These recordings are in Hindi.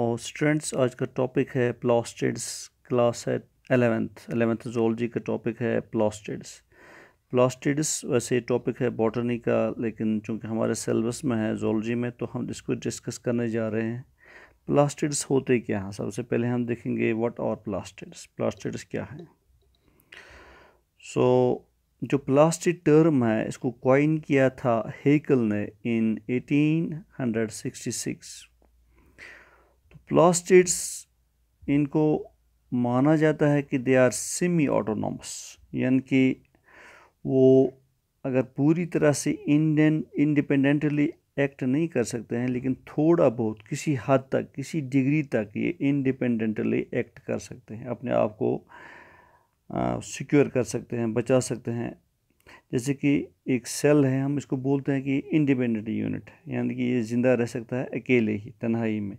और स्टूडेंट्स आज का टॉपिक है प्लास्टिड्स क्लास है एलेवेंथ एलेवेंथ जोलॉजी का टॉपिक है प्लास्टिड्स प्लास्टिड्स वैसे टॉपिक है बॉटनी का लेकिन चूंकि हमारे सिलेबस में है जोलॉजी में तो हम इसको डिस्कस करने जा रहे हैं प्लास्टिड्स होते क्या हैं सबसे पहले हम देखेंगे व्हाट आर प्लास्टिड्स प्लास्टिड्स क्या हैं सो so, जो प्लास्टिड टर्म है इसको क्वाइन किया था हेकल ने इन 1866 प्लास्टिड्स इनको माना जाता है कि दे आर सेमी ऑटोनॉमस यानी कि वो अगर पूरी तरह से इंडियन इंडिपेंडेंटली एक्ट नहीं कर सकते हैं लेकिन थोड़ा बहुत किसी हद तक किसी डिग्री तक ये इंडिपेंडेंटली एक्ट कर सकते हैं अपने आप को सिक्योर कर सकते हैं बचा सकते हैं जैसे कि एक सेल है हम इसको बोलते हैं कि इंडिपेंडेंट यूनिट यानी कि ये ज़िंदा रह सकता है अकेले ही तन्हाई में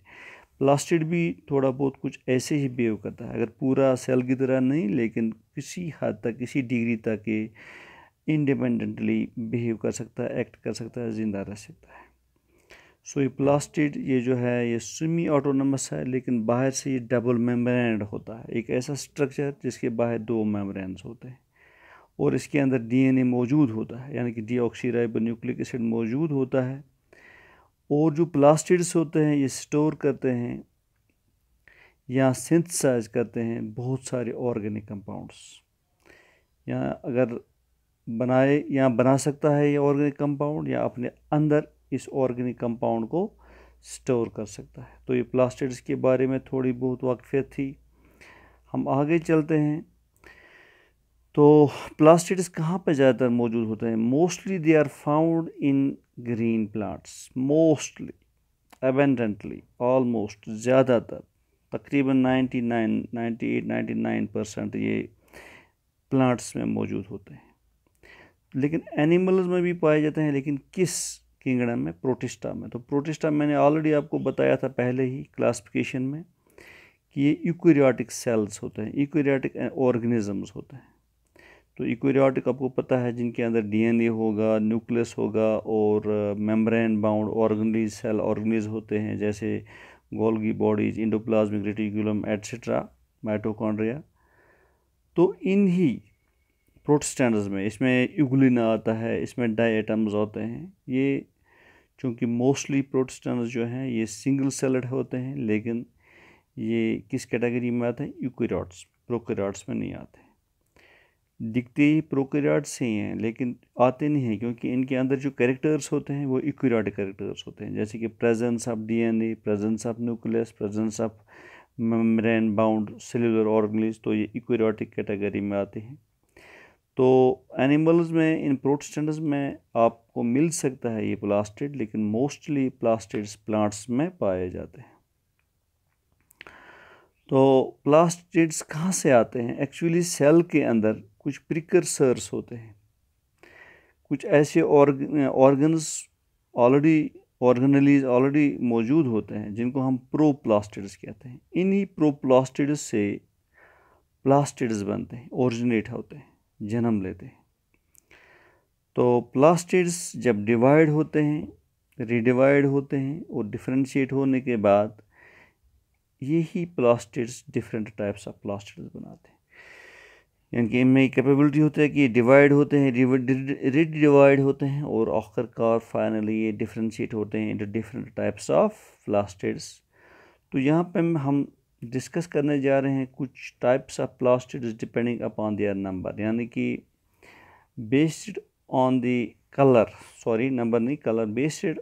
प्लास्टिड भी थोड़ा बहुत कुछ ऐसे ही बिहेव करता है अगर पूरा सेल की तरह नहीं लेकिन किसी हद तक किसी डिग्री तक ये इंडिपेंडेंटली बिहेव कर सकता है एक्ट कर सकता है ज़िंदा रह सकता है सो ये प्लास्टिड ये जो है ये स्विमी ऑटोनमस है लेकिन बाहर से ये डबल मेम्ब्रेन होता है एक ऐसा स्ट्रक्चर जिसके बाहर दो मेम्ब्रेन होते हैं और इसके अंदर डीएनए मौजूद होता है यानी कि डीऑक्सीराइबो न्यूक्लिक एसिड मौजूद होता है और जो प्लास्टिड्स होते हैं ये स्टोर करते हैं या सिंथसाइज करते हैं बहुत सारे ऑर्गेनिक कंपाउंड्स या अगर बनाए या बना सकता है ये ऑर्गेनिक कंपाउंड या अपने अंदर इस ऑर्गेनिक कंपाउंड को स्टोर कर सकता है तो ये प्लास्टिड्स के बारे में थोड़ी बहुत वाकफियत थी हम आगे चलते हैं तो प्लास्टिड्स कहाँ पर ज़्यादातर मौजूद होते हैं mostly they are found in green plants mostly abundantly almost ज़्यादातर तकरीबन एट नाइन्टी नाइन परसेंट ये प्लांट्स में मौजूद होते हैं लेकिन एनिमल्स में भी पाए जाते हैं लेकिन किस किंगडम में प्रोटिस्टा में तो प्रोटिस्टा मैंने ऑलरेडी आपको बताया था पहले ही क्लासिफिकेशन में कि ये इक्वेरियाटिक सेल्स होते हैं इक्वेरियाटिक ऑर्गेनिजम्स होते हैं तो इक्वेरियाटिक आपको पता है जिनके अंदर डीएनए होगा न्यूक्लियस होगा और membrane bound organelles cell organelles होते हैं जैसे Golgi bodies endoplasmic reticulum etcetera mitochondria तो इन ही प्रोटस्टैंडर्स में इसमें यूगलिना आता है इसमें डाई एटम्स होते हैं ये चूँकि मोस्टली प्रोटस्टैंडर्स जो हैं ये सिंगल सेलड होते हैं लेकिन ये किस कैटेगरी में आते हैं यूक्रॉट्स प्रोक्रॉट्स में नहीं आते दिखते ही प्रोकैरियोट्स से ही हैं लेकिन आते नहीं हैं क्योंकि इनके अंदर जो कैरेक्टर्स होते हैं वो इक्यूराट कैरेक्टर्स होते हैं जैसे कि presence of DNA presence of nucleus presence of membrane bound cellular organelles तो ये इक्यूराटिक कैटेगरी में आते हैं तो एनिमल्स में इन प्रोटेस्टेंट्स में आपको मिल सकता है ये प्लास्टिड लेकिन मोस्टली प्लास्टिड्स प्लांट्स में पाए जाते हैं तो प्लास्टिड्स कहाँ से आते हैं एक्चुअली सेल के अंदर कुछ प्रिकर्सर्स होते हैं कुछ ऐसे ऑर्गन्स ऑलरेडी ऑर्गेनलीज ऑलरेडी मौजूद होते हैं जिनको हम प्रोप्लास्टिड्स कहते हैं इन्हीं प्रोप्लास्टिड्स से प्लास्टिड्स बनते हैं ओरिजिनेट होते हैं जन्म लेते हैं तो प्लास्टिड्स जब डिवाइड होते हैं रिडिवाइड होते हैं और डिफ्रेंशिएट होने के बाद ये ही plastids different types of plastids बनाते हैं यानी कि इनमें कैपेबिलिटी होती है कि ये डिवाइड होते हैं रिड डिवाइड होते हैं और आखिरकार फाइनली ये डिफ्रेंशिएट होते हैं into different types of plastids तो यहाँ पर हम डिस्कस करने जा रहे हैं कुछ types of plastids depending upon their number यानी कि based on the colour sorry number नहीं colour based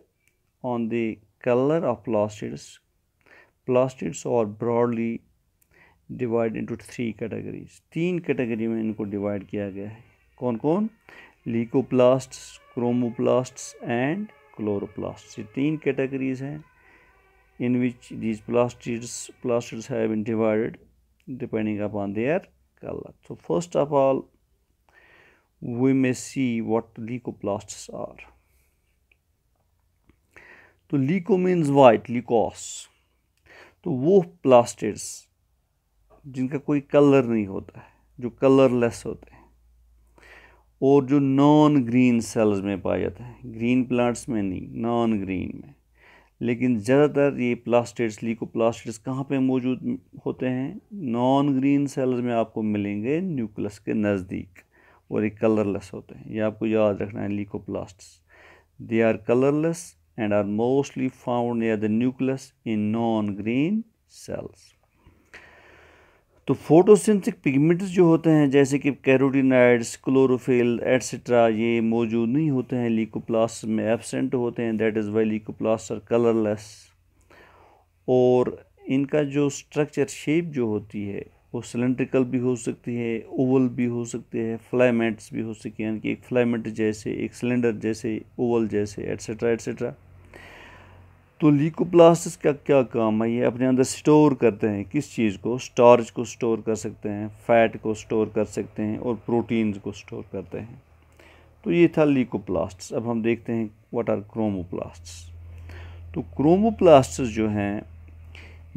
on the colour of plastids plastids और broadly divide into three categories तीन कैटेगरी में इनको डिवाइड किया गया है कौन कौन लीकोप्लास्ट्स क्रोमोप्लास्ट्स एंड क्लोरोप्लास्ट्स ये तीन कैटेगरीज हैं in which these plastids plastids have been divided depending upon their colour so first of all we may see what leucoplasts are तो लीको मीन्स वाइट लीकोस तो वो प्लास्टिड्स जिनका कोई कलर नहीं होता है जो कलरलेस होते हैं और जो नॉन ग्रीन सेल्स में पाया जाता है ग्रीन प्लांट्स में नहीं नॉन ग्रीन में लेकिन ज़्यादातर ये प्लास्टिड्स प्लास्टिड्स कहाँ पर मौजूद होते हैं नॉन ग्रीन सेल्स में आपको मिलेंगे न्यूक्लियस के नज़दीक और ये कलरलेस होते हैं ये आपको याद रखना है leuco leucoplasts they are colourless and are mostly found near the nucleus in non-green cells. तो फोटोसिंथिक पिगमेंट्स जो होते हैं जैसे कि कैरोटिनाइड्स क्लोरोफिल एट्सट्रा ये मौजूद नहीं होते हैं लीकोप्लास्ट में एबसेंट होते हैं that is why leucoplast are colourless और इनका जो स्ट्रक्चर शेप जो होती है वो सिलेंड्रिकल भी हो सकती है ओवल भी हो सकते हैं फ्लाईमेट्स भी हो सके यानी कि एक फ्लाईमेट जैसे एक सिलेंडर जैसे ओवल जैसे एट्सट्रा एट्सट्रा तो लीकोप्लास्टिस का क्या काम है ये अपने अंदर स्टोर करते हैं किस चीज़ को स्टार्च को स्टोर कर सकते हैं फैट को स्टोर कर सकते हैं और प्रोटीन्स को स्टोर करते हैं तो ये था लीकोप्लास्ट्स अब हम देखते हैं व्हाट आर क्रोमोप्लास्ट्स तो क्रोमोप्लास्ट्स जो हैं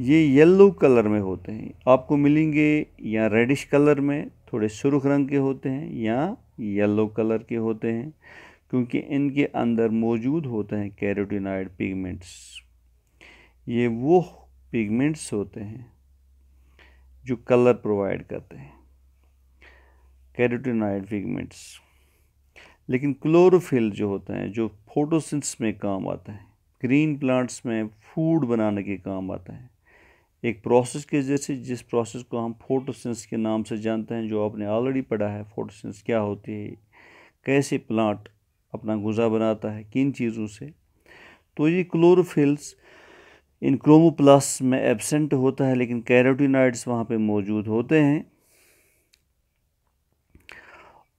ये येलो कलर में होते हैं आपको मिलेंगे या रेडिश कलर में थोड़े सुरख रंग के होते हैं या येलो कलर के होते हैं क्योंकि इनके अंदर मौजूद होते हैं कैरोटीनाइड पिगमेंट्स ये वो पिगमेंट्स होते हैं जो कलर प्रोवाइड करते हैं कैरोटीनाइड पिगमेंट्स लेकिन क्लोरोफिल जो होते हैं जो फोटोसिंथेसिस में काम आता है ग्रीन प्लांट्स में फूड बनाने के काम आता है एक प्रोसेस के जैसे जिस प्रोसेस को हम फोटोसेंस के नाम से जानते हैं जो आपने ऑलरेडी पढ़ा है फोटोसेंस क्या होती है कैसे प्लांट अपना गुजा बनाता है किन चीज़ों से तो ये क्लोरोफिल्स इन क्रोमोप्लास में एबसेंट होता है लेकिन कैरोटीनाइड्स वहाँ पे मौजूद होते हैं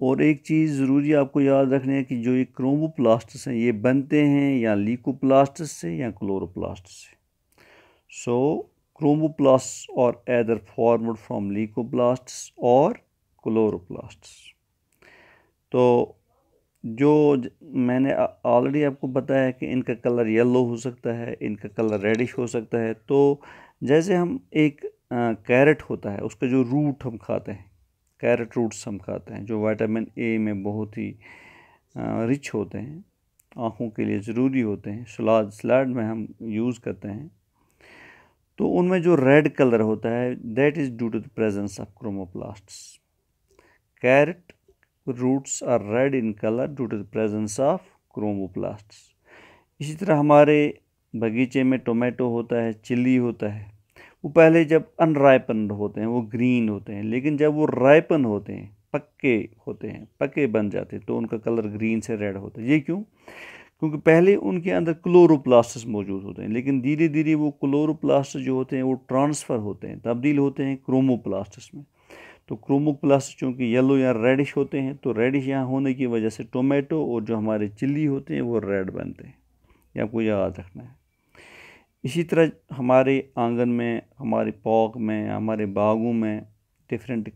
और एक चीज़ ज़रूरी आपको याद रखनी है कि जो ये क्रोमोप्लास्ट्स हैं ये बनते हैं या लीकोप्लास्ट से या क्लोरोप्लास्ट से सो so, क्रोमोप्लास्ट और एदर फॉर्मड फ्रॉम लीकोप्लास्ट्स और क्लोरोप्लास्ट तो जो मैंने ऑलरेडी आपको बताया कि इनका कलर येलो हो सकता है इनका कलर रेडिश हो सकता है तो जैसे हम एक कैरेट होता है उसका जो रूट हम खाते हैं कैरेट रूट्स हम खाते हैं जो विटामिन ए में बहुत ही रिच होते हैं आँखों के लिए ज़रूरी होते हैं सलाद सलाद में हम यूज़ करते हैं तो उनमें जो रेड कलर होता है that is due to the presence of chromoplasts carrot roots are red in colour due to the presence of chromoplasts इसी तरह हमारे बगीचे में टोमेटो होता है चिल्ली होता है वो पहले जब अनराइपन होते हैं वो ग्रीन होते हैं लेकिन जब वो राइपन होते हैं पक्के होते हैं पक्के बन जाते हैं तो उनका कलर ग्रीन से रेड होता है ये क्यों क्योंकि पहले उनके अंदर क्लोरोप्लास्ट मौजूद होते हैं लेकिन धीरे धीरे वो क्लोरोप्लास्ट जो होते हैं वो ट्रांसफ़र होते हैं तब्दील होते हैं क्रोमोप्लास्टस में तो क्रोमोप्लास्ट चूँकि येलो या रेडिश होते हैं तो रेडिश यहाँ होने की वजह से टोमेटो और जो हमारे चिल्ली होते हैं वो रेड बनते हैं ये आपको याद रखना है इसी तरह हमारे आंगन में हमारे पॉक में हमारे बागों में डिफरेंट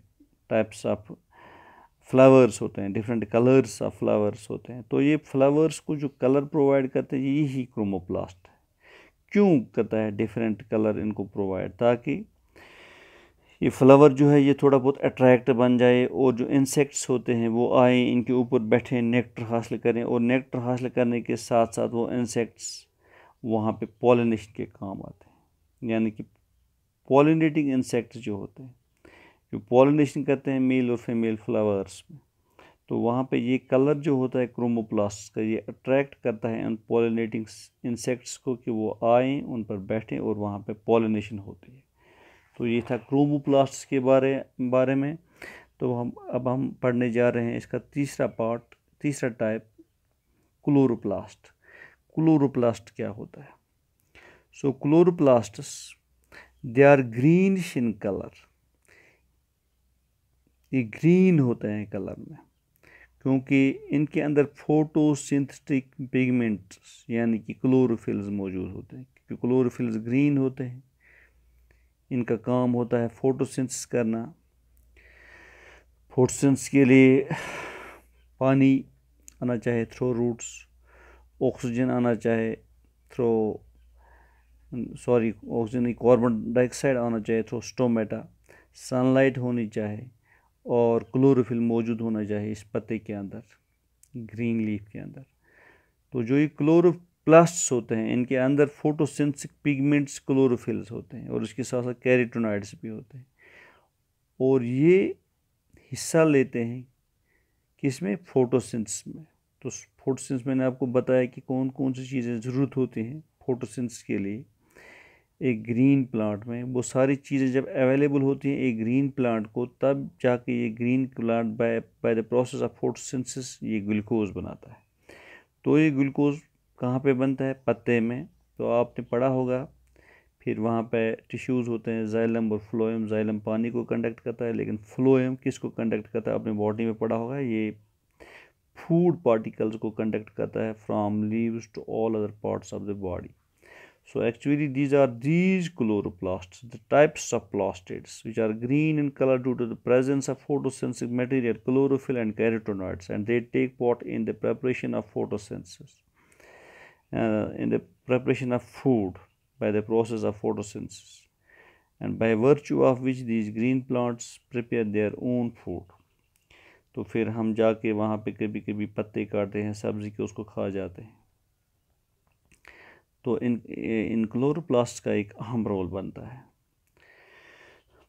टाइप्स ऑफ फ्लावर्स होते हैं डिफरेंट कलर्स ऑफ फ्लावर्स होते हैं तो ये फ्लावर्स को जो कलर प्रोवाइड करते हैं यही क्रोमोप्लास्ट है क्यों करता है डिफरेंट कलर इनको प्रोवाइड ताकि ये फ्लावर जो है ये थोड़ा बहुत अट्रैक्ट बन जाए और जो इंसेक्ट्स होते हैं वो आए इनके ऊपर बैठे नेक्टर हासिल करें और नेक्टर हासिल करने के साथ साथ वो इंसेक्ट्स वहाँ पे पॉलिनेशन के काम आते हैं यानी कि पॉलिनेटिंग इंसेक्ट्स जो होते हैं जो पॉलिनेशन करते हैं मेल और फीमेल फ्लावर्स में तो वहाँ पे ये कलर जो होता है क्रोमोप्लास्ट का ये अट्रैक्ट करता है उन पॉलिनेटिंग इंसेक्ट्स को कि वो आएँ उन पर बैठें और वहाँ पे पॉलिनेशन होती है तो ये था क्रोमोप्लास्ट के बारे बारे में तो हम अब हम पढ़ने जा रहे हैं इसका तीसरा पार्ट तीसरा टाइप क्लोरोप्लास्ट क्लोरोप्लास्ट क्या होता है so chloroplasts they are greenish in colour ये ग्रीन होते हैं कलर में क्योंकि इनके अंदर फोटोसिंथेटिक पिगमेंट्स यानी कि क्लोरोफिल्स मौजूद होते हैं क्योंकि क्लोरोफिल्स ग्रीन होते हैं इनका काम होता है फोटोसिंथेसिस करना फोटोसिंथेसिस के लिए पानी आना चाहे थ्रो रूट्स ऑक्सीजन आना चाहे through sorry oxygen carbon dioxide आना चाहिए थ्रो स्टोमेटा सनलाइट होनी चाहिए और क्लोरोफिल मौजूद होना चाहिए इस पत्ते के अंदर ग्रीन लीफ के अंदर तो जो ये क्लोरोप्लास्ट्स होते हैं इनके अंदर फोटोसेंसिक पिगमेंट्स क्लोरोफिल्स होते हैं और इसके साथ साथ कैरेटोनाइड्स भी होते हैं और ये हिस्सा लेते हैं किसमें फोटोसेंस में तो फोटोसेंस मैंने आपको बताया कि कौन कौन सी चीज़ें ज़रूरत होती हैं फोटोसेंस के लिए एक ग्रीन प्लांट में वो सारी चीज़ें जब अवेलेबल होती हैं एक ग्रीन प्लांट को तब जाके ये green plant by by the process of photosynthesis ये ग्लूकोज बनाता है तो ये ग्लूकोज कहाँ पे बनता है पत्ते में तो आपने पढ़ा होगा फिर वहाँ पे टिश्यूज़ होते हैं जाइलम और फ्लोएम जाइलम पानी को कंडक्ट करता है लेकिन फ्लोएम किस को कंडक्ट करता है आपने बॉडी में पढ़ा होगा ये फूड पार्टिकल्स को कंडक्ट करता है from leaves to all other parts of the body So actually these are these chloroplasts, the types of plastids which are green in color due to the presence of photosensitive material, chlorophyll and carotenoids and they take part in the preparation of photosynthesis, uh, in the preparation of food by the process of photosynthesis and by virtue of which these green plants prepare their own food. तो फिर हम जाके वहाँ पे कभी कभी पत्ते काटते हैं सब्ज़ी के उसको खा जाते हैं तो इन इन क्लोरोप्लास्ट का एक अहम रोल बनता है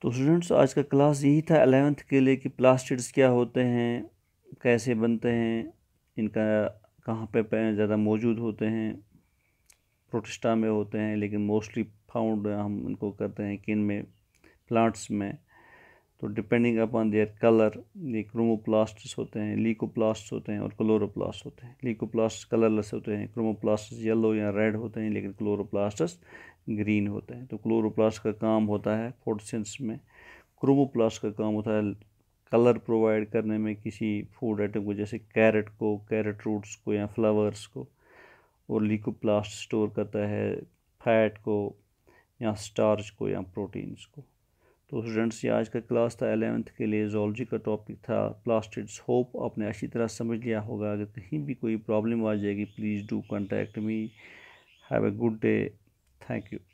तो स्टूडेंट्स आज का क्लास यही था अलेवेंथ के लिए कि प्लास्टिड्स क्या होते हैं कैसे बनते हैं इनका कहाँ पे ज़्यादा मौजूद होते हैं प्रोटिस्टा में होते हैं लेकिन मोस्टली फाउंड हम इनको करते हैं किन में प्लांट्स में तो डिपेंडिंग अपॉन देयर कलर ये क्रोमोप्लास्ट्स होते हैं लीकोप्लास्ट्स होते हैं और क्लोरोप्लास्ट होते हैं लीकोप्लास्ट कलरलेस होते हैं क्रोमोप्लास्ट्स येलो या रेड होते हैं लेकिन क्लोरोप्लास्ट्स ग्रीन होते हैं तो क्लोरोप्लास्ट का काम होता है फोटोसेंस में क्रोमोप्लास्ट का काम होता है कलर प्रोवाइड करने में किसी फूड आइटम को जैसे कैरेट को कैरेट रूट्स को या फ्लावर्स को और लीकोप्लास्ट स्टोर करता है फैट को या स्टार्च को या प्रोटीन्स को तो स्टूडेंट्स ये आज का क्लास था एलेवंथ के लिए जोलॉजी का टॉपिक था प्लास्टिड्स होप आपने अच्छी तरह समझ लिया होगा अगर कहीं भी कोई प्रॉब्लम आ जाएगी please do contact me have a good day thank you